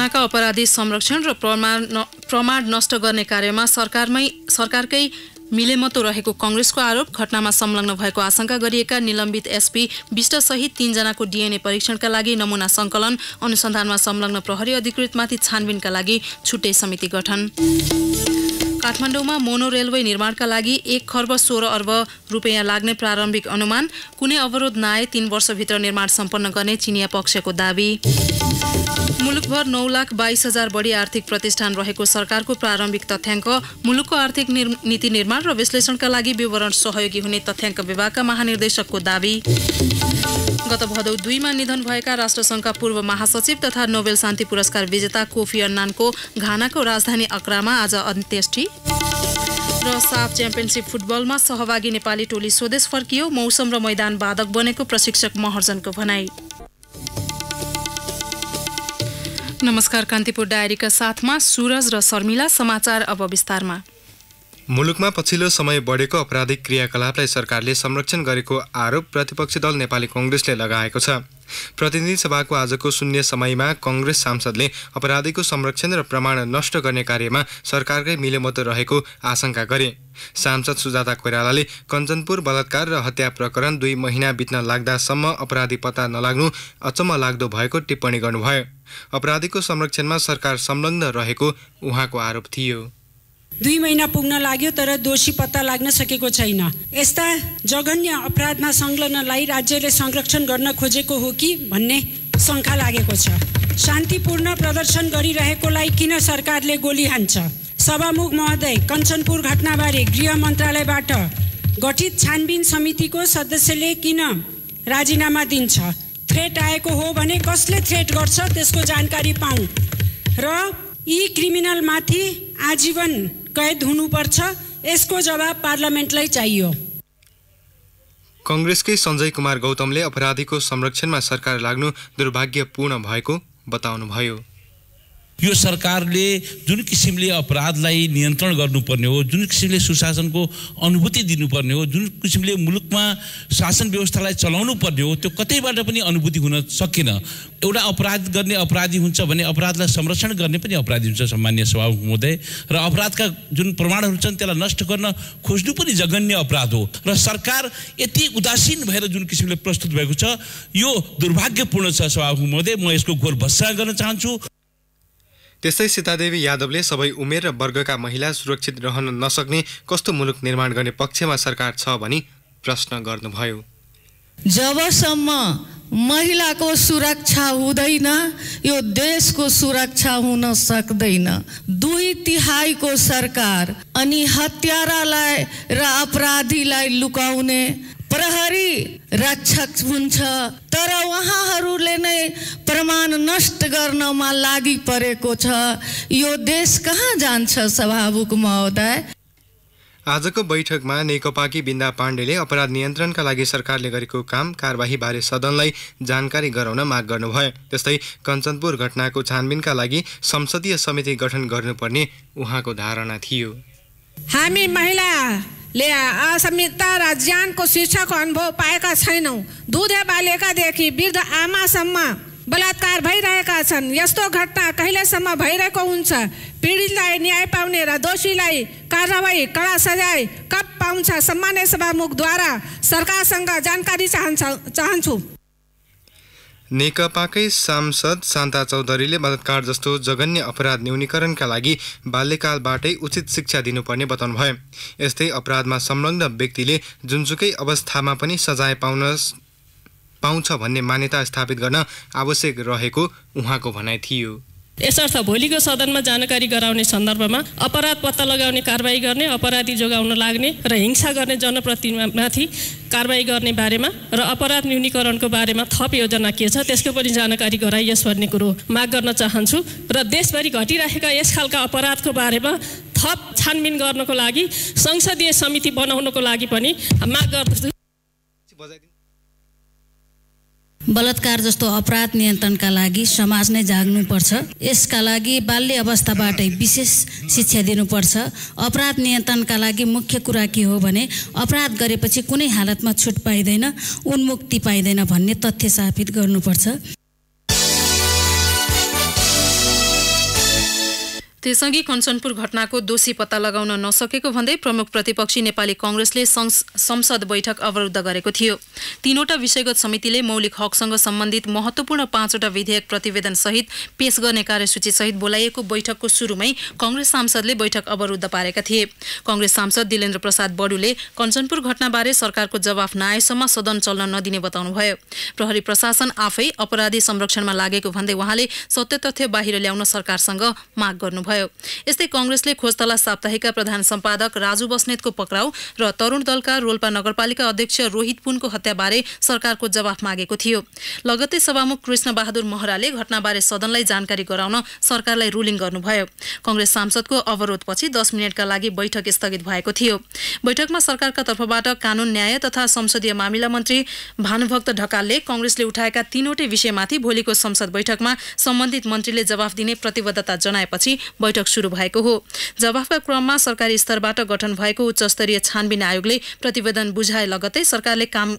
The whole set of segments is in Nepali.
घटनाका अपराधी संरक्षण र प्रमाण प्रमाण नष्ट गर्ने कार्यमा सरकारमै सरकारकै मिलेमतो रहेको कङ्ग्रेसको आरोप घटनामा संलग्न भएको आशंका गरिएका निलम्बित एसपी विष्टसहित तीनजनाको डिएनए परीक्षणका लागि नमुना संकलन अनुसन्धानमा संलग्न प्रहरी अधिकृतमाथि छानबिनका लागि छुट्टै समिति गठन काठमाडौँमा मोनो रेलवे निर्माणका लागि एक खर्ब सोह्र अर्ब रुपियाँ लाग्ने प्रारम्भिक अनुमान कुनै अवरोध नआए तीन वर्षभित्र निर्माण सम्पन्न गर्ने चिनिया पक्षको दावी मुलुकभर नौ लाख बाइस हजार बढी आर्थिक प्रतिष्ठान रहेको सरकारको प्रारम्भिक तथ्याङ्क मुलुकको आर्थिक नीति निर्माण र विश्लेषणका लागि विवरण सहयोगी हुने तथ्याङ्क विभागका महानिर्देशकको दावी गत भदौ दुईमा निधन भएका राष्ट्रसङ्घका पूर्व महासचिव तथा नोबेल शान्ति पुरस्कार विजेता कोफी अन्नानको घानाको राजधानी अक्रामा आज अन्त्येष्टि र साफ च्याम्पियनसिप फुटबलमा सहभागी नेपाली टोली स्वदेश फर्कियो मौसम र मैदान बाधक बनेको प्रशिक्षक महर्जनको भनाई नमस्कार कान्तिपुर डायरीका साथमा सुरज र शर्मिला समाचार अब विस्तारमा मुलुकमा पछिल्लो समय बढेको अपराधिक क्रियाकलापलाई सरकारले संरक्षण गरेको आरोप प्रतिपक्षी दल नेपाली कङ्ग्रेसले लगाएको छ प्रतिनिधि सभाको आजको शून्य समयमा कङ्ग्रेस सांसदले अपराधीको संरक्षण र प्रमाण नष्ट गर्ने कार्यमा सरकारकै मिलेमत रहेको आशंका गरे सांसद सुजाता कोइरालाले कञ्चनपुर बलात्कार र हत्या प्रकरण दुई महिना बित्न लाग्दासम्म अपराधी पत्ता नलाग्नु अचम्म लाग्दो भएको टिप्पणी गर्नुभयो अपराधीको संरक्षणमा सरकार संलग्न रहेको उहाँको आरोप थियो दुई महिना पुग्न लाग्यो तर दोषी पत्ता लाग्न सकेको छैन यस्ता जघन्य अपराधमा संलग्नलाई राज्यले संरक्षण गर्न खोजेको हो कि भन्ने शङ्का लागेको छ शान्तिपूर्ण प्रदर्शन गरिरहेकोलाई किन सरकारले गोली हान्छ सभामुख महोदय कञ्चनपुर घटनाबारे गृह मन्त्रालयबाट गठित छानबिन समितिको सदस्यले किन राजीनामा दिन्छ थ्रेट आएको हो भने कसले थ्रेट गर्छ त्यसको जानकारी पाऊ र यी क्रिमिनलमाथि आजीवन कैद हुनुपर्छ यसको जवाब पार्लियामेन्टलाई चाहियो कङ्ग्रेसकै सञ्जय कुमार गौतमले अपराधीको संरक्षणमा सरकार लाग्नु दुर्भाग्यपूर्ण भएको बताउनुभयो यो सरकारले जुन किसिमले अपराधलाई नियन्त्रण गर्नुपर्ने हो जुन किसिमले सुशासनको अनुभूति दिनुपर्ने हो जुन किसिमले मुलुकमा शासन व्यवस्थालाई चलाउनु पर्ने हो त्यो कतैबाट पनि अनुभूति हुन सकेन एउटा अपराध गर्ने अपराधी हुन्छ भने अपराधलाई संरक्षण गर्ने पनि अपराधी हुन्छ सामान्य स्वभाव महोदय र अपराधका जुन प्रमाणहरू छन् त्यसलाई नष्ट गर्न खोज्नु पनि जघन्य अपराध हो र सरकार यति उदासीन भएर जुन किसिमले प्रस्तुत भएको छ यो दुर्भाग्यपूर्ण छ स्वभाव महोदय म यसको घोर भत्सा गर्न चाहन्छु त्यस्तै सीतादेवी यादवले सबै उमेर र वर्गका महिला सुरक्षित रहन नसक्ने कस्तो मुलुक निर्माण गर्ने पक्षमा सरकार छ भनी प्रश्न गर्नुभयो जबसम्म महिलाको सुरक्षा हुँदैन यो देशको सुरक्षा हुन सक्दैन दुई तिहाईको सरकार अनि हत्यारालाई र अपराधीलाई लुकाउने प्रहरी रक्षक हुन्छ तर उहाँहरूले नै प्रमाण नष्ट गर्नमा लागि परेको छ यो देश कहाँ जान्छ स्वाभाविक महोदय आजको बैठकमा नेकपाकी बिन्दा पाण्डेले अपराध नियन्त्रणका लागि सरकारले गरेको काम कारवाहीबारे सदनलाई जानकारी गराउन माग गर्नुभयो त्यस्तै कञ्चनपुर घटनाको छानबिनका लागि संसदीय समिति गठन गर्नुपर्ने उहाँको धारणा थियो हामी महिलाले असंहिता र ज्यानको शिक्षाको अनुभव पाएका छैनौँ दुधे बालिकादेखि वृद्ध आमासम्म बलात्कार भइरहेका छन् यस्तो घटना कहिलेसम्म भइरहेको हुन्छ पीडितलाई न्याय पाउने र दोषीलाई कारवाही कडा सजाय कब पाउँछ सम्मान्य सभामुखद्वारा सरकारसँग जानकारी चाहन्छ चाहन्छु नेकपाकै सांसद शान्ता चौधरीले बलात्कार जस्तो जघन्य अपराध न्यूनीकरणका लागि बाल्यकालबाटै उचित शिक्षा दिनुपर्ने बताउनु भयो यस्तै अपराधमा संलग्न व्यक्तिले जुनसुकै अवस्थामा पनि सजाय पाउन पाउँछ भन्ने मान्यता स्थापित गर्न आवश्यक रहेको उहाँको भनाइ थियो यसर्थ भोलिको सदनमा जानकारी गराउने सन्दर्भमा अपराध पत्ता लगाउने कारवाही गर्ने अपराधी जोगाउन लाग्ने र हिंसा गर्ने जनप्रतिमाथि कारवाही गर्ने बारेमा र अपराध न्यूनीकरणको बारेमा थप योजना के छ त्यसको पनि जानकारी गराइयोस् भन्ने कुरो माग गर्न चाहन्छु र देशभरि घटिरहेका यस खालका अपराधको बारेमा थप छानबिन गर्नको लागि संसदीय समिति बनाउनको लागि पनि माग गर्दछु बलात्कार जस्तो अपराध नियन्त्रणका लागि समाज नै जाग्नुपर्छ यसका लागि बाल्य अवस्थाबाटै विशेष शिक्षा दिनुपर्छ अपराध नियन्त्रणका लागि मुख्य कुरा के हो भने अपराध गरेपछि कुनै हालतमा छुट पाइँदैन उन्मुक्ति पाइँदैन भन्ने तथ्य साबित गर्नुपर्छ त्यसअघि कञ्चनपुर घटनाको दोषी पत्ता लगाउन नसकेको भन्दै प्रमुख प्रतिपक्षी नेपाली कङ्ग्रेसले संसद बैठक अवरुद्ध गरेको थियो तीनवटा विषयगत समितिले मौलिक हकसँग सम्बन्धित महत्त्वपूर्ण पाँचवटा विधेयक प्रतिवेदनसहित पेश गर्ने कार्यसूचीसहित बोलाइएको बैठकको सुरुमै कङ्ग्रेस सांसदले बैठक अवरुद्ध पारेका थिए कङ्ग्रेस सांसद दिलेन्द्र प्रसाद बडुले कञ्चनपुर घटनाबारे सरकारको जवाफ नआएसम्म सदन चल्न नदिने बताउनुभयो प्रहरी प्रशासन आफै अपराधी संरक्षणमा लागेको भन्दै उहाँले सत्य तथ्य बाहिर ल्याउन सरकारसँग माग गर्नुभयो गर्नुभयो यस्तै कङ्ग्रेसले खोजतला साप्ताहिकका प्रधान सम्पादक राजु बस्नेतको पक्राउ र तरुण दलका रोल्पा नगरपालिका अध्यक्ष रोहित पुनको हत्याबारे सरकारको जवाफ मागेको थियो लगतै सभामुख कृष्ण बहादुर महराले घटनाबारे सदनलाई जानकारी गराउन सरकारलाई रुलिङ गर्नुभयो कङ्ग्रेस सांसदको अवरोधपछि दस मिनटका लागि बैठक स्थगित भएको थियो बैठकमा सरकारका तर्फबाट कानुन न्याय तथा संसदीय मामिला मन्त्री भानुभक्त ढकालले कङ्ग्रेसले उठाएका तीनवटै विषयमाथि भोलिको संसद बैठकमा सम्बन्धित मन्त्रीले जवाफ दिने प्रतिबद्धता जनाएपछि बैठक सुरु भएको हो जवाफका क्रममा सरकारी स्तरबाट गठन भएको उच्चस्तरीय छानबिन आयोगले प्रतिवेदन बुझाए लगतै सरकारले काम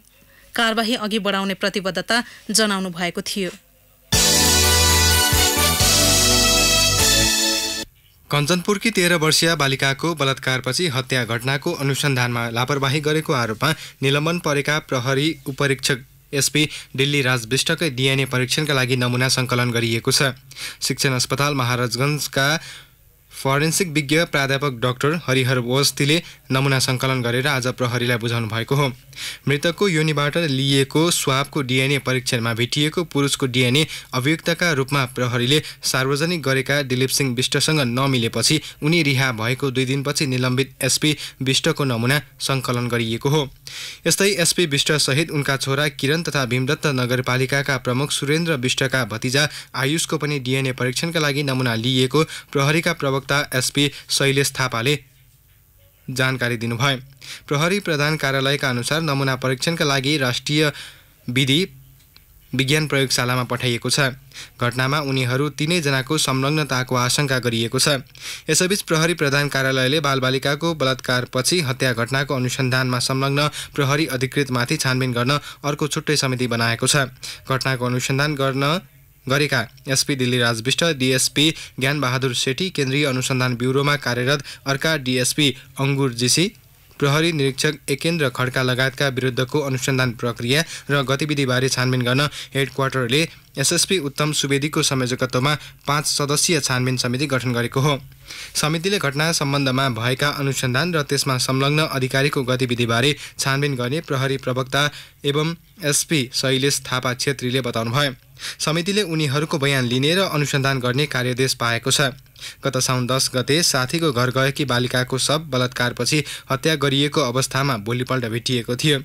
कारवाही अघि बढाउने प्रतिबद्धता जनाउनु भएको थियो कञ्चनपुरकी तेह्र वर्षीय बालिकाको बलात्कारपछि हत्या घटनाको अनुसन्धानमा लापरवाही गरेको आरोपमा निलम्बन परेका प्रहरी उपरीक्षक एसपी दिल्ली राज विष्टकै डिएनए परीक्षणका लागि नमुना सङ्कलन गरिएको छ शिक्षण अस्पताल महाराजगञ्जका फरेन्सिक विज्ञ प्राध्यापक डाक्टर हरिहर वस्तीले नमुना सङ्कलन गरेर आज प्रहरीलाई बुझाउनु भएको हो मृतकको योनीबाट लिइएको स्वाबको डिएनए परीक्षणमा भेटिएको पुरुषको डिएनए अभियुक्तका रूपमा प्रहरीले सार्वजनिक गरेका दिलीप सिंह विष्टसँग नमिलेपछि उनी रिहा भएको दुई दिनपछि निलम्बित एसपी विष्टको नमुना सङ्कलन गरिएको हो यस्तै एसपी विष्टसहित उनका छोरा किरण तथा भीमदत्त नगरपालिकाका प्रमुख सुरेन्द्र विष्टका भतिजा आयुषको पनि डिएनए परीक्षणका लागि नमुना लिइएको प्रहरीका प्रवक्ता एसपी शैलेश थापाले जानकारी दिनुभयो प्रहरी प्रधान कार्यालयका अनुसार नमुना परीक्षणका लागि राष्ट्रिय विधि विज्ञान प्रयोगशालामा पठाइएको छ घटनामा उनीहरू तिनैजनाको संलग्नताको आशंका गरिएको छ यसैबीच प्रहरी प्रधान कार्यालयले बालबालिकाको बलात्कारपछि हत्या घटनाको अनुसन्धानमा संलग्न प्रहरी अधिकृतमाथि छानबिन गर्न अर्को छुट्टै समिति बनाएको छ घटनाको अनुसन्धान गर्न गरेका एसपी दिल्लीराज विष्ट डिएसपी ज्ञानबहादुर सेठी केन्द्रीय अनुसन्धान ब्युरोमा कार्यरत अर्का डिएसपी अङ्गुर जीसी प्रहरी निरीक्षक एकेन्द्र खड्का लगायतका विरुद्धको अनुसन्धान प्रक्रिया र गतिविधिबारे छानबिन गर्न हेड क्वार्टरले एसएसपी उत्तम सुवेदीको संयोजकत्वमा पाँच सदस्यीय छानबिन समिति गठन गरेको हो समितिले घटना सम्बन्धमा भएका अनुसन्धान र त्यसमा संलग्न अधिकारीको गतिविधिबारे छानबिन गर्ने प्रहरी प्रवक्ता एवं एसपी शैलेश थापा छेत्रीले बताउनुभयो समितिले उनीहरूको बयान लिने र अनुसन्धान गर्ने कार्यदेश पाएको छ गत साउन दस गते साथीको घर गएकी बालिकाको सब बलात्कारपछि हत्या गरिएको अवस्थामा भोलिपल्ट भेटिएको थियो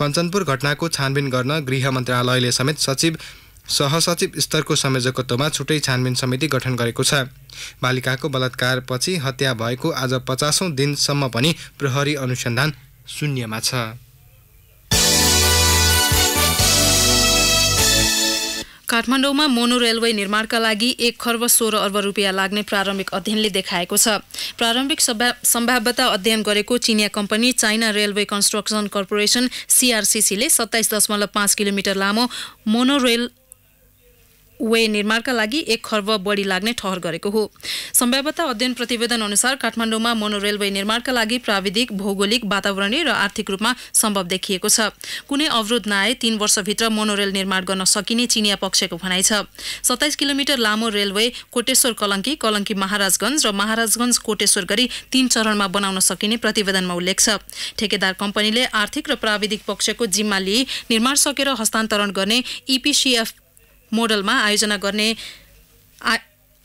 कञ्चनपुर घटनाको छानबिन गर्न गृह मन्त्रालयले समेत सचिव सहसचिव स्तरको संयोजकत्वमा छुट्टै छानबिन समिति गठन गरेको छ बालिकाको बलात्कारपछि हत्या भएको आज पचासौँ दिनसम्म पनि प्रहरी अनुसन्धान शून्यमा छ काठमाडौँमा मोनो रेलवे निर्माणका लागि एक खर्ब सोह्र अर्ब रुपियाँ लाग्ने प्रारम्भिक अध्ययनले देखाएको छ प्रारम्भिक सम्भाव्यता अध्ययन गरेको चिनिया कम्पनी चाइना रेलवे कन्स्ट्रक्सन कर्पोरेसन सिआरसिसीले सत्ताइस दशमलव पाँच किलोमिटर लामो मोनो रेल वे निर्माणका लागि एक खर्ब बढी लाग्ने ठहर गरेको हो सम्भाव्यता अध्ययन प्रतिवेदन अनुसार काठमाडौँमा मोनोरेलवे निर्माणका लागि प्राविधिक भौगोलिक वातावरणीय र आर्थिक रूपमा सम्भव देखिएको छ कुनै अवरोध नआए तीन वर्षभित्र मोनोरेल निर्माण गर्न सकिने चिनिया पक्षको भनाइ छ सत्ताइस किलोमिटर लामो रेलवे कोटेश्वर कलङ्की कलङ्की महाराजगञ्ज र महाराजगञ्ज कोटेश्वर गरी तीन चरणमा बनाउन सकिने प्रतिवेदनमा उल्लेख छ ठेकेदार कम्पनीले आर्थिक र प्राविधिक पक्षको जिम्मा लिई निर्माण सकेर हस्तान्तरण गर्ने इपिसिएफ e मोडलमा आयोजना गर्ने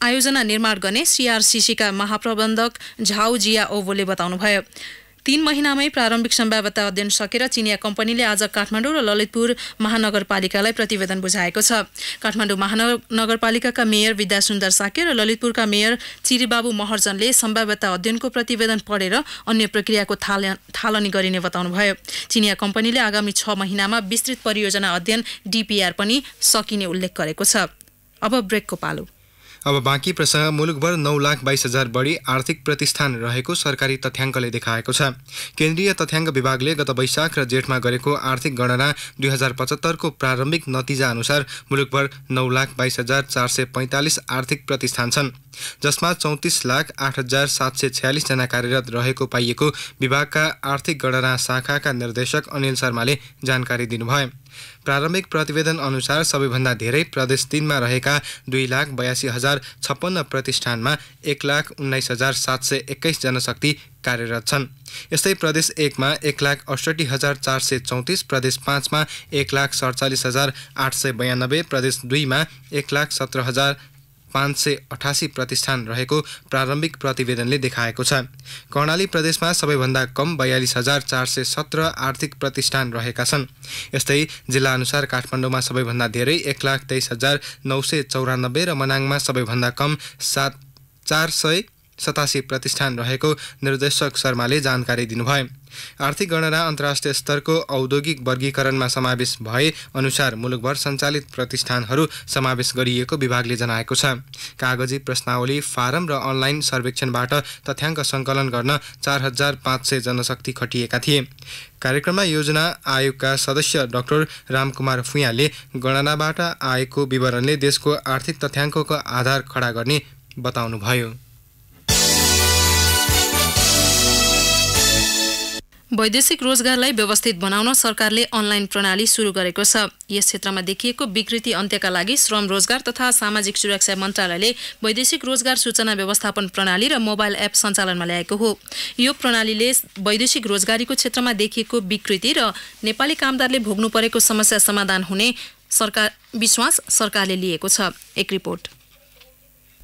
आयोजना निर्माण गर्ने सिआरसिसीका महाप्रबन्धक झाउजिया जिया ओभोले बताउनुभयो तीन महिनामै प्रारम्भिक सम्भाव्यता अध्ययन सकेर चिनिया कम्पनीले आज काठमाडौँ र ललितपुर महानगरपालिकालाई प्रतिवेदन बुझाएको छ काठमाडौँ महानगरपालिकाका मेयर विद्या सुन्दर साके र ललितपुरका मेयर चिरीबाबु महर्जनले सम्भाव्यता अध्ययनको प्रतिवेदन पढेर अन्य प्रक्रियाको थाल थालनी गरिने बताउनुभयो चिनिया कम्पनीले आगामी छ महिनामा विस्तृत परियोजना अध्ययन डिपिआर पनि सकिने उल्लेख गरेको छ अब ब्रेकको पालो अब बाँकी प्रसँग मुलुकभर नौ लाख बाइस हजार बढी आर्थिक प्रतिष्ठान रहेको सरकारी तथ्याङ्कले देखाएको छ केन्द्रीय तथ्याङ्क विभागले गत वैशाख र जेठमा गरेको आर्थिक गणना दुई हजार पचहत्तरको प्रारम्भिक नतिजा अनुसार मुलुकभर नौ लाख बाइस हजार चार सय पैँतालिस आर्थिक प्रतिष्ठान छन् जसमा चौतिस लाख आठ हजार सात सय छ्यालिसजना कार्यरत रहेको पाइएको विभागका आर्थिक गणना शाखाका निर्देशक अनिल शर्माले जानकारी दिनुभयो प्रारम्भिक प्रतिवेदन अनुसार सबैभन्दा धेरै प्रदेश तिनमा रहेका दुई लाख बयासी हजार छप्पन्न प्रतिष्ठानमा एक लाख उन्नाइस हजार सात सय एक्काइस जनशक्ति कार्यरत छन् यस्तै प्रदेश एकमा एक लाख अठसट्ठी हजार चार सय चौतिस प्रदेश पाँचमा एक लाख सडचालिस हजार आठ सय बयानब्बे प्रदेश दुईमा एक लाख सत्र हजार पाँच सय अठासी प्रतिष्ठान रहेको प्रारम्भिक प्रतिवेदनले देखाएको छ कर्णाली प्रदेशमा सबैभन्दा कम बयालिस हजार चार सय सत्र आर्थिक प्रतिष्ठान रहेका छन् यस्तै जिल्लाअनुसार काठमाडौँमा सबैभन्दा धेरै एक लाख तेइस हजार नौ सय चौरानब्बे र मनाङमा सबैभन्दा कम सात चार सय सतासी प्रतिष्ठान रहेको निर्देशक शर्माले जानकारी दिनुभयो आर्थिक गणना अन्तर्राष्ट्रिय स्तरको औद्योगिक वर्गीकरणमा समावेश भए अनुसार मुलुकभर सञ्चालित प्रतिष्ठानहरू समावेश गरिएको विभागले जनाएको छ कागजी प्रश्नावली फारम र अनलाइन सर्वेक्षणबाट तथ्याङ्क सङ्कलन गर्न चार हजार पाँच सय जनशक्ति खटिएका थिए कार्यक्रममा योजना आयोगका सदस्य डाक्टर रामकुमार फुयाले गणनाबाट आएको विवरणले देशको आर्थिक तथ्याङ्कको आधार खडा गर्ने बताउनुभयो वैदेशिक रोजगारलाई व्यवस्थित बनाउन सरकारले अनलाइन प्रणाली सुरु गरेको छ यस क्षेत्रमा देखिएको विकृति अन्त्यका लागि श्रम रोजगार तथा सामाजिक सुरक्षा मन्त्रालयले वैदेशिक रोजगार सूचना व्यवस्थापन प्रणाली र मोबाइल एप सञ्चालनमा ल्याएको हो यो प्रणालीले वैदेशिक रोजगारीको क्षेत्रमा देखिएको विकृति र नेपाली कामदारले भोग्नु परेको समस्या समाधान हुने सरकार विश्वास सरकारले लिएको छ एक रिपोर्ट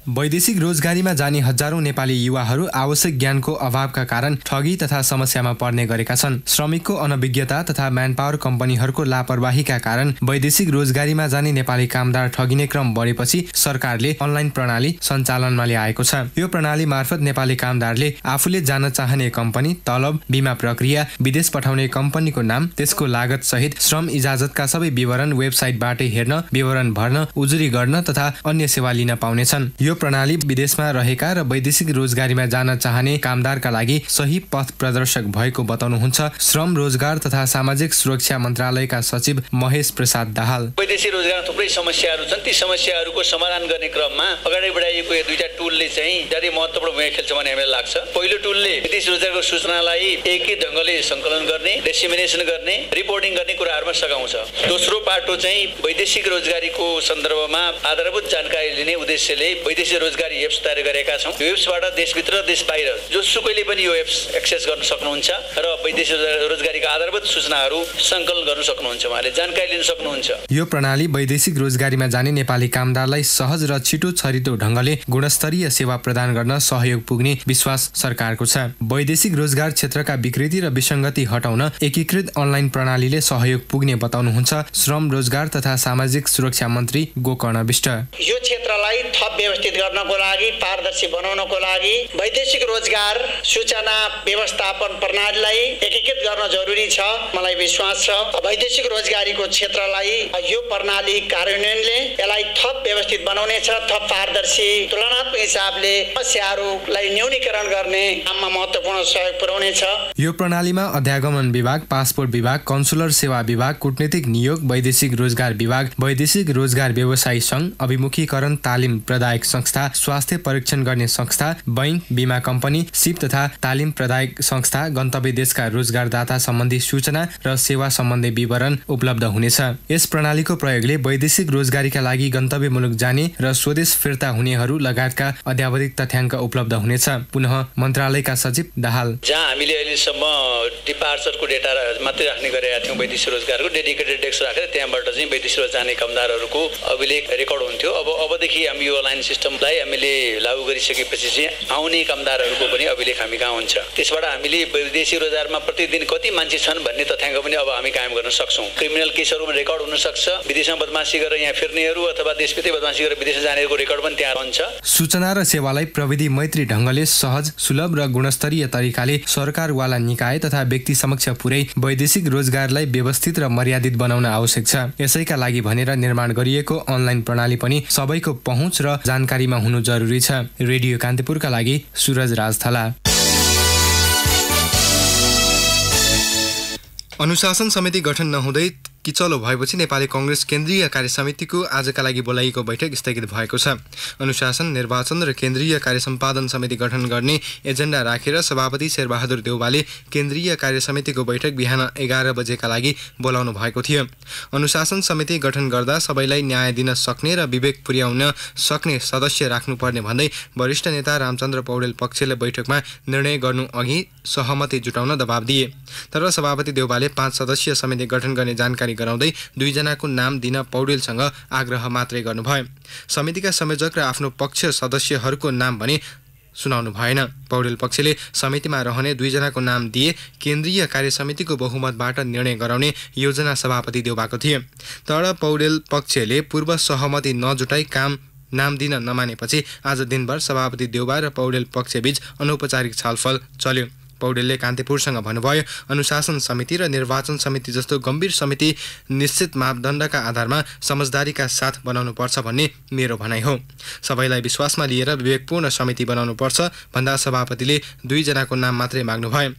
वैदेशिक रोजगारीमा जाने हजारौँ नेपाली युवाहरू आवश्यक ज्ञानको अभावका कारण ठगी तथा समस्यामा पर्ने गरेका छन् श्रमिकको अनभिज्ञता तथा म्यान पावर कम्पनीहरूको लापरवाहीका कारण वैदेशिक रोजगारीमा जाने नेपाली कामदार ठगिने क्रम बढेपछि सरकारले अनलाइन प्रणाली सञ्चालनमा ल्याएको छ यो प्रणाली मार्फत नेपाली कामदारले आफूले जान चाहने कम्पनी तलब बिमा प्रक्रिया विदेश पठाउने कम्पनीको नाम त्यसको लागत सहित श्रम इजाजतका सबै विवरण वेबसाइटबाटै हेर्न विवरण भर्न उजुरी गर्न तथा अन्य सेवा लिन पाउनेछन् यो प्रणाली विदेशमा रहेका र वैदेशिक रोजगारीमा जान चाहने कामदारका लागि सही पथ प्रदर्शक भएको बताउनुहुन्छ श्रम रोजगार तथा सामाजिक सुरक्षा मन्त्रालयका सचिव महेश प्रसाद दाहाल वैदेशिक रोजगार थुप्रै समस्याहरू छन् ती समस्याहरूको समाधान गर्ने क्रममा अगाडि बढाइएको यो दुईटा टुलले चाहिँ धेरै महत्त्वपूर्ण भूमिका खेल्छ भन्ने हामीलाई लाग्छ पहिलो टुलले विदेश रोजगारको सूचनालाई एकै ढङ्गले सङ्कलन गर्ने डेसिमिनेसन गर्ने रिपोर्टिङ गर्ने कुराहरूमा सघाउँछ दोस्रो पाटो चाहिँ वैदेशिक रोजगारीको सन्दर्भमा आधारभूत जानकारी लिने उद्देश्यले वैदेशिक विदेशी रोजगारी एप्स तयार गरेका छौँ यो एप्सबाट देशभित्र र देश बाहिर जोसुकैले पनि यो एप्स एक्सेस गर्न सक्नुहुन्छ र वैदेश रोजगारीका आधारभूत सूचनाहरू सङ्कलन गर्न सक्नुहुन्छ उहाँले जानकारी लिन सक्नुहुन्छ यो प्रणाली वैदेशिक रोजगारीमा जाने नेपाली कामदारलाई सहज र छिटो छरितो ढङ्गले गुणस्तरीय सेवा प्रदान गर्न सहयोग पुग्ने विश्वास सरकारको छ वैदेशिक रोजगार क्षेत्रका विकृति र विसङ्गति हटाउन एकीकृत अनलाइन प्रणालीले सहयोग पुग्ने बताउनुहुन्छ श्रम रोजगार तथा सामाजिक सुरक्षा मन्त्री गोकर्ण विष्ट यो क्षेत्रलाई थप व्यवस्थित गर्नको लागि पारदर्शी बनाउनको लागि वैदेशिक रोजगार सूचना व्यवस्थापन प्रणालीलाई एकीकृत गर्न जरुरी छ मलाई विश्वास छ वैदेशिक रोजगारीको क्षेत्रलाई यो प्रणाली कार्यान्वयनले यसलाई थप व्यवस्थित बनाउनेछ थप पारदर्शी तुलनात्मक हिसाबले समस्याहरूलाई न्यूनीकरण गर्ने काममा महत्त्वपूर्ण सहयोग पुर्याउनेछ यो प्रणालीमा अध्यागमन विभाग पासपोर्ट विभाग कन्सुलर सेवा विभाग कुटनीतिक नियोग वैदेशिक रोजगार विभाग वैदेशिक रोजगार व्यवसायी सङ्घ अभिमुखीकरण तालिम प्रदायक संस्था स्वास्थ्य परीक्षण गर्ने संस्था बैङ्क बिमा कम्पनी सिप तथा तालिम प्रदायक संस्था गन्तव्य देशका रोजगारदाता सम्बन्धी सूचना र सेवा सम्बन्धी विवरण उपलब्ध हुनेछ यस प्रणालीको प्रयोगले वैदेशिक रोजगारीका लागि गन्तव्य मुलुक जाने र स्वदेश फिर्ता हुनेहरू लगायतका अध्यावधिक तथ्याङ्क उपलब्ध हुनेछ पुनः मन्त्रालयका सचिव दाहाल जहाँ हामीले अहिलेसम्म पार्षदको डेटा मात्रै राख्ने गरेका थियौँ वैदेशिक रोजगारको डेडिकेटेड डेस्क राखेर त्यहाँबाट चाहिँ वैदेशिक रोज जाने कामदारहरूको अभिलेख रेकर्ड हुन्थ्यो अब अबदेखि हामी यो अनलाइन सिस्टमलाई हामीले लागू गरिसकेपछि चाहिँ आउने कामदारहरूको पनि अभिलेख हामी कहाँ हुन्छ त्यसबाट हामीले वैदेशिक रोजगारमा प्रतिदिन कति मान्छे छन् भन्ने तथ्याङ्क पनि अब हामी कायम गर्न सक्छौँ क्रिमिनल केसहरू रेकर्ड हुनसक्छ विदेशमा बदमासी गरेर यहाँ फिर्नेहरू अथवा देशभित्रै बदमासी गरेर विदेश जानेहरूको रेकर्ड पनि त्यहाँ रहन्छ सूचना र सेवालाई प्रविधि मैत्री ढङ्गले सहज सुलभ र गुणस्तरीय तरिकाले सरकारवाला निकाय तथा व्यक्ति समक्ष पुरै वैदेशिक रोजगारलाई व्यवस्थित र मर्यादित बनाउन आवश्यक छ यसैका लागि भनेर निर्माण गरिएको अनलाइन प्रणाली पनि सबैको पहुँच र जानकारीमा हुनु जरुरी छ रेडियो कान्तिपुरका लागि सुरज राज थला अनुशासन समिति गठन नहुँदै किचलो भएपछि नेपाली कङ्ग्रेस केन्द्रीय कार्य समितिको आजका लागि बोलाइएको बैठक स्थगित भएको छ अनुशासन निर्वाचन र केन्द्रीय कार्य सम्पादन समिति गठन गर्ने एजेन्डा राखेर सभापति शेरबहादुर देउवाले केन्द्रीय कार्य समितिको बैठक बिहान एघार बजेका लागि बोलाउनु भएको थियो अनुशासन समिति गठन गर्दा सबैलाई न्याय दिन सक्ने र विवेक पुर्याउन सक्ने सदस्य राख्नुपर्ने भन्दै वरिष्ठ नेता रामचन्द्र पौडेल पक्षले बैठकमा निर्णय गर्नु अघि सहमति जुटाउन दबाब दिए तर सभापति देउवाले पाँच सदस्यीय समिति गठन गर्ने जानकारी गराउँदै दुईजनाको नाम दिन पौडेलसँग आग्रह मात्रै गर्नुभयो समितिका संयोजक र आफ्नो पक्ष सदस्यहरूको नाम भने सुनाउनु भएन पौडेल पक्षले समितिमा रहने दुईजनाको नाम दिए केन्द्रीय कार्य समितिको बहुमतबाट निर्णय गराउने योजना सभापति देउबाको थिए तर पौडेल पक्षले पूर्व सहमति नजुटाई काम नाम दिन नमानेपछि आज दिनभर सभापति देउबा र पौडेल पक्षबीच अनौपचारिक छलफल चल्यो पौडेलले कान्तिपुरसँग भन्नुभयो अनुशासन समिति र निर्वाचन समिति जस्तो गम्भीर समिति निश्चित मापदण्डका आधारमा समझदारीका साथ बनाउनुपर्छ भन्ने मेरो भनाइ हो सबैलाई विश्वासमा लिएर विवेकपूर्ण समिति बनाउनुपर्छ भन्दा सभापतिले दुईजनाको नाम मात्रै माग्नुभयो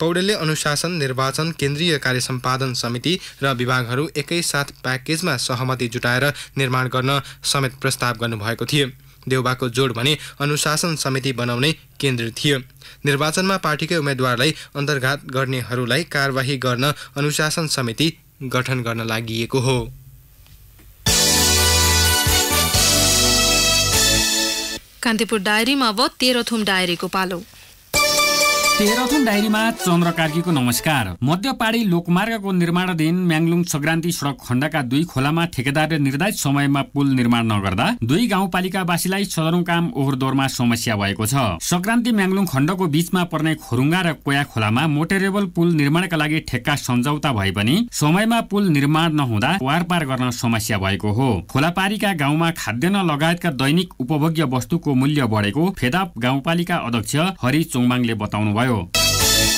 पौडेलले अनुशासन निर्वाचन केन्द्रीय कार्य सम्पादन समिति र विभागहरू एकैसाथ प्याकेजमा सहमति जुटाएर निर्माण गर्न समेत प्रस्ताव गर्नुभएको थियो देउबाको जोड भने अनुशासन समिति बनाउने केन्द्र थियो निर्वाचनमा पार्टीकै उम्मेद्वारलाई अन्तर्घात गर्नेहरूलाई कारवाही गर्न अनुशासन समिति गठन गर्न लागि हो कान्तिपुर डायरीमा अब तेह्रथुम डायरीको पालो तेह्रौँ डायरीमा चन्द्र कार्कीको नमस्कार मध्यपाडी लोकमार्गको निर्माणाधीन म्याङलुङ सग्रान्ति सडक खण्डका दुई खोलामा ठेकेदारले निर्धारित समयमा पुल निर्माण नगर्दा दुई गाउँपालिकावासीलाई काम ओहोरदोरमा समस्या भएको छ सङ्क्रान्ति म्याङलुङ खण्डको बीचमा पर्ने खोरुङ्गा र कोया खोलामा मोटेरेबल पुल निर्माणका लागि ठेक्का सम्झौता भए पनि समयमा पुल निर्माण नहुँदा वारपार गर्न समस्या भएको हो खोलापारीका गाउँमा खाद्यान्न लगायतका दैनिक उपभोग्य वस्तुको मूल्य बढेको फेदाप गाउँपालिका अध्यक्ष हरि चोङमाङले बताउनुभयो 봐요.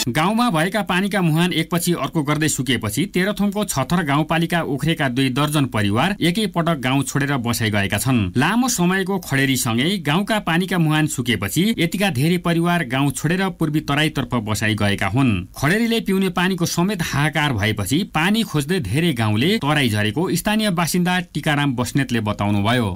गाउँमा भएका पानीका मुहान एकपछि अर्को गर्दै सुकेपछि तेह्रथुमको छथर गाउँपालिका उख्रेका दुई दर्जन परिवार एकै पटक गाउँ छोडेर बसाइ गएका छन् लामो समयको खडेरीसँगै गाउँका पानीका मुहान सुकेपछि यतिका धेरै परिवार गाउँ छोडेर पूर्वी तराईतर्फ बसाइ गएका हुन् खडेरीले पिउने पानीको समेत हाहाकार भएपछि पानी खोज्दै धेरै गाउँले तराई झरेको स्थानीय बासिन्दा टिकाराम बस्नेतले बताउनुभयो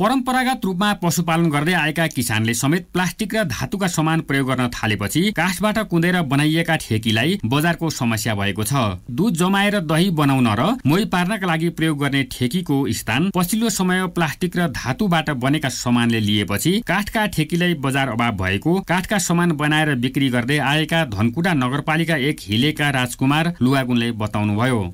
परम्परागत रूपमा पशुपालन गर्दै आएका किसानले समेत प्लास्टिक र धातुका सामान प्रयोग गर्न थालेपछि काठबाट कुँदेर बनाइएका ठेकीलाई बजारको समस्या भएको छ दुध जमाएर दही बनाउन र मोही पार्नका लागि प्रयोग गर्ने ठेकीको स्थान पछिल्लो समय प्लास्टिक र धातुबाट बनेका सामानले लिएपछि काठका ठेकीलाई बजार अभाव भएको काठका सामान बनाएर बिक्री गर्दै आएका धनकुटा नगरपालिका एक हिलेका राजकुमार लुवागुनले बताउनुभयो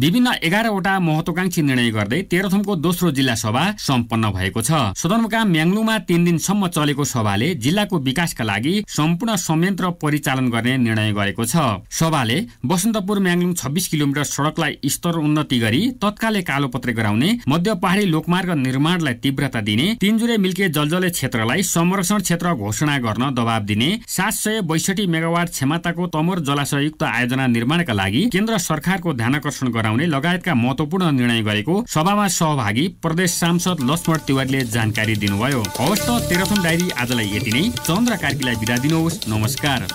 विभिन्न एघारवटा महत्वाकांक्षी निर्णय गर्दै तेह्रथुमको दोस्रो जिल्ला सभा सम्पन्न भएको छ सदरमुकाम म्याङ्लुमा तीन दिनसम्म चलेको सभाले जिल्लाको विकासका लागि सम्पूर्ण संयन्त्र परिचालन गर्ने निर्णय गरेको छ सभाले बसन्तपुर म्याङ्लुङ छब्बिस किलोमिटर सड़कलाई स्तर उन्नति गरी तत्कालै कालोपत्रे गराउने मध्य पहाडी लोकमार्ग निर्माणलाई तीव्रता दिने तिनजुरे मिल्के जलजले क्षेत्रलाई संरक्षण क्षेत्र घोषणा गर्न दबाब दिने सात सय बैसठी मेगावाट क्षमताको तमोर जलाशयुक्त आयोजना निर्माणका लागि केन्द्र सरकारको ध्यानकर्षण प्रदर्शन गराउने लगायतका महत्वपूर्ण निर्णय गरेको सभामा सहभागी प्रदेश सांसद लक्ष्मण तिवारीले जानकारी दिनुभयो हवस् त तेह्रथुम डायरी आजलाई यति नै चन्द्र कार्कीलाई बिदा दिनुहोस् नमस्कार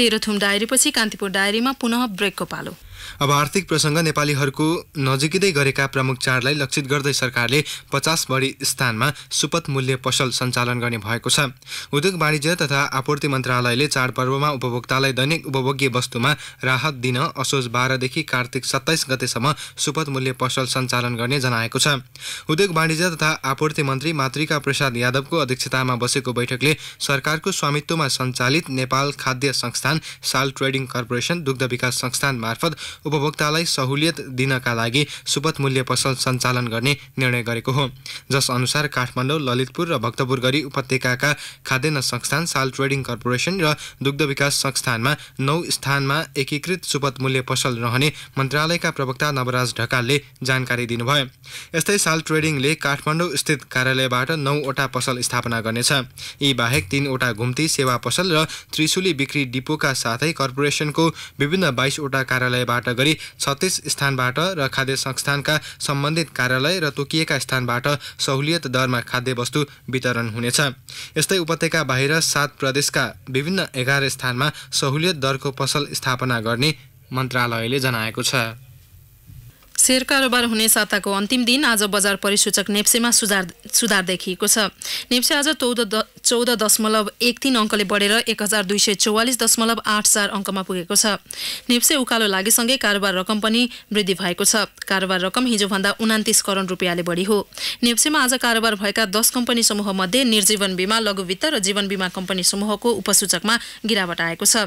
तेह्रथुम डायरीपछि कान्तिपुर डायरीमा पुनः ब्रेकको पालो अब आर्थिक प्रसङ्ग नेपालीहरूको नजिकै गरेका प्रमुख चाडलाई लक्षित गर्दै सरकारले पचास बढी स्थानमा सुपथ मूल्य पसल सञ्चालन गर्ने भएको छ उद्योग वाणिज्य तथा आपूर्ति मन्त्रालयले चाडपर्वमा उपभोक्तालाई दैनिक उपभोग्य वस्तुमा राहत दिन असोज बाह्रदेखि कार्तिक सत्ताइस गतेसम्म सुपथ मूल्य पसल सञ्चालन गर्ने जनाएको छ उद्योग वाणिज्य तथा आपूर्ति मन्त्री मातृका प्रसाद यादवको अध्यक्षतामा बसेको बैठकले सरकारको स्वामित्वमा सञ्चालित नेपाल खाद्य संस्थान साल ट्रेडिङ कर्पोरेसन दुग्ध विकास संस्थान मार्फत उपभोक्तालाई सहुलियत दिनका लागि सुपथ मूल्य पसल सञ्चालन गर्ने निर्णय गरेको हो जसअनुसार काठमाडौँ ललितपुर र भक्तपुर गरी उपत्यकाका खाद्यान्न संस्थान साल ट्रेडिङ कर्पोरेसन र दुग्ध विकास संस्थानमा नौ स्थानमा एकीकृत सुपथ मूल्य पसल रहने मन्त्रालयका प्रवक्ता नवराज ढकालले जानकारी दिनुभयो यस्तै साल ट्रेडिङले काठमाडौँ स्थित कार्यालयबाट नौवटा पसल स्थापना गर्नेछ यी बाहेक तीनवटा घुम्ती सेवा पसल र त्रिशुली बिक्री डिपोका साथै कर्पोरेसनको विभिन्न बाइसवटा कार्यालयबाट स्थानबाट गरी छत्तिस स्थानबाट र खाद्य संस्थानका सम्बन्धित कार्यालय र तोकिएका स्थानबाट सहुलियत दरमा खाद्य वस्तु वितरण हुनेछ यस्तै उपत्यका बाहिर सात प्रदेशका विभिन्न एघार स्थानमा सहुलियत दरको पसल स्थापना गर्ने मन्त्रालयले जनाएको छ सेयर कारोबार हुने साताको अन्तिम दिन आज बजार परिसूचक नेप्सेमा सुधार सुधार देखिएको छ नेप्से आज चौध चौध दशमलव एक तिन अङ्कले बढेर एक हजार दुई सय चौवालिस दशमलव आठ चार अङ्कमा पुगेको छ नेप्से उकालो लागेसँगै कारोबार रकम पनि वृद्धि भएको छ कारोबार रकम हिजोभन्दा उनातिस करोड रुपियाँले बढी हो नेप्सेमा आज कारोबार भएका दस कम्पनी समूहमध्ये निर्जीवन बिमा लघु वित्त र जीवन बिमा कम्पनी समूहको उपसूचकमा गिरावट आएको छ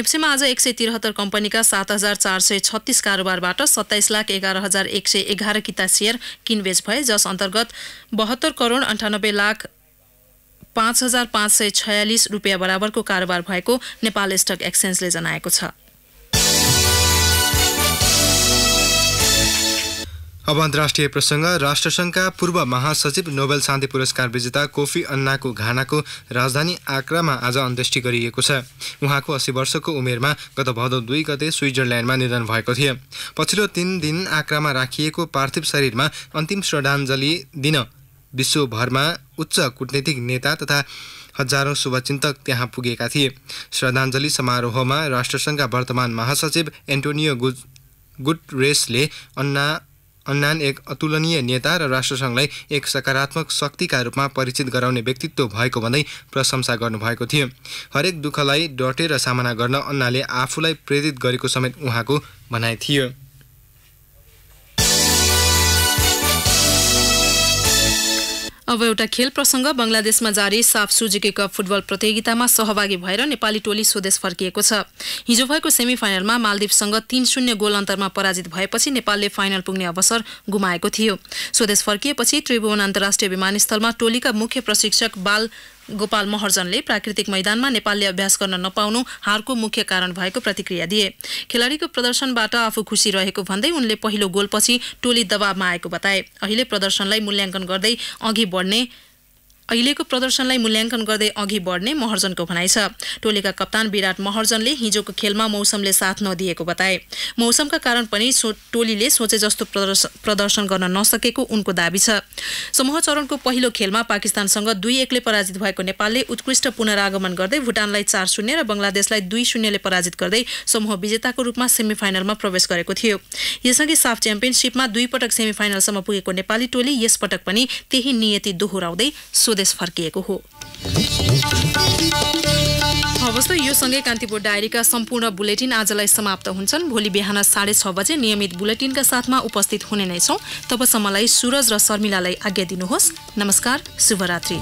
नेप्सेमा आज एक सय त्रिहत्तर कम्पनीका सात हजार चार सय छत्तिस कारोबारबाट सत्ताइस लाख एघार हजार एक सय एघार किता सेयर किनबेच भए जस अन्तर्गत बहत्तर करोड अन्ठानब्बे लाख पाँच हजार पाँच सय छयालिस रुपियाँ बराबरको कारोबार भएको नेपाल स्टक एक्सचेन्जले जनाएको छ अब अन्तर्राष्ट्रिय प्रसङ्ग राष्ट्रसङ्घका पूर्व महासचिव नोबेल शान्ति पुरस्कार विजेता कोफी अन्नाको घानाको राजधानी आक्रामा आज अन्त्येष्टि गरिएको छ उहाँको अस्सी वर्षको उमेरमा गत भदौ दुई गते स्विजरल्यान्डमा निधन भएको थियो पछिल्लो तिन दिन आक्रामा राखिएको पार्थिव शरीरमा अन्तिम श्रद्धाञ्जली दिन विश्वभरमा उच्च कुटनीतिक नेता तथा हजारौँ शुभचिन्तक त्यहाँ पुगेका थिए श्रद्धाञ्जली समारोहमा राष्ट्रसङ्घका वर्तमान महासचिव एन्टोनियो गु गुटरेसले अन्ना अन्नान एक अतुलनीय नेता र राष्ट्रसङ्घलाई एक सकारात्मक शक्तिका रूपमा परिचित गराउने व्यक्तित्व भएको भन्दै प्रशंसा गर्नुभएको थियो हरेक दुःखलाई डटेर सामना गर्न अन्नाले आफूलाई प्रेरित गरेको समेत उहाँको भनाइ थियो अब एउटा खेल प्रसङ्ग बङ्गलादेशमा जारी साफ सुजुकी कप फुटबल प्रतियोगितामा सहभागी भएर नेपाली टोली स्वदेश फर्किएको छ हिजो भएको सेमी फाइनलमा मालदिपसँग तीन शून्य गोल अन्तरमा पराजित भएपछि नेपालले फाइनल पुग्ने अवसर गुमाएको थियो स्वदेश फर्किएपछि त्रिभुवन अन्तर्राष्ट्रिय विमानस्थलमा टोलीका मुख्य प्रशिक्षक बाल गोपाल महर्जनले प्राकृतिक मैदानमा नेपालले अभ्यास गर्न नपाउनु हारको मुख्य कारण भएको प्रतिक्रिया दिए खेलाडीको प्रदर्शनबाट आफू खुसी रहेको भन्दै उनले पहिलो गोलपछि टोली दबावमा आएको बताए अहिले प्रदर्शनलाई मूल्याङ्कन गर्दै अघि बढ्ने अहिलेको प्रदर्शनलाई मूल्याङ्कन गर्दै अघि बढ्ने महर्जनको भनाइ छ टोलीका कप्तान विराट महर्जनले हिजोको खेलमा मौसमले साथ नदिएको बताए मौसमका कारण पनि सो टोलीले सोचे जस्तो प्रदर्शन गर्न नसकेको उनको दावी छ समूह चरणको पहिलो खेलमा पाकिस्तानसँग दुई एकले पराजित भएको नेपालले उत्कृष्ट पुनरागमन गर्दै भुटानलाई चार शून्य र बङ्गलादेशलाई दुई शून्यले पराजित गर्दै समूह विजेताको रूपमा सेमिफाइनलमा प्रवेश गरेको थियो यसअघि साफ च्याम्पियनसिपमा दुई पटक सेमिफाइनलसम्म पुगेको नेपाली टोली यसपटक पनि त्यही नियति दोहोऱ्याउँदै स्वदेश फर्किएको हो हवस् त यो सँगै कान्तिपुर डायरीका सम्पूर्ण बुलेटिन आजलाई समाप्त हुन्छन् भोलि बिहान साढे छ बजे नियमित बुलेटिनका साथमा उपस्थित हुने नै छौँ तबसम्मलाई सुरज र शर्मिलालाई आज्ञा दिनुहोस् नमस्कार शुभरात्री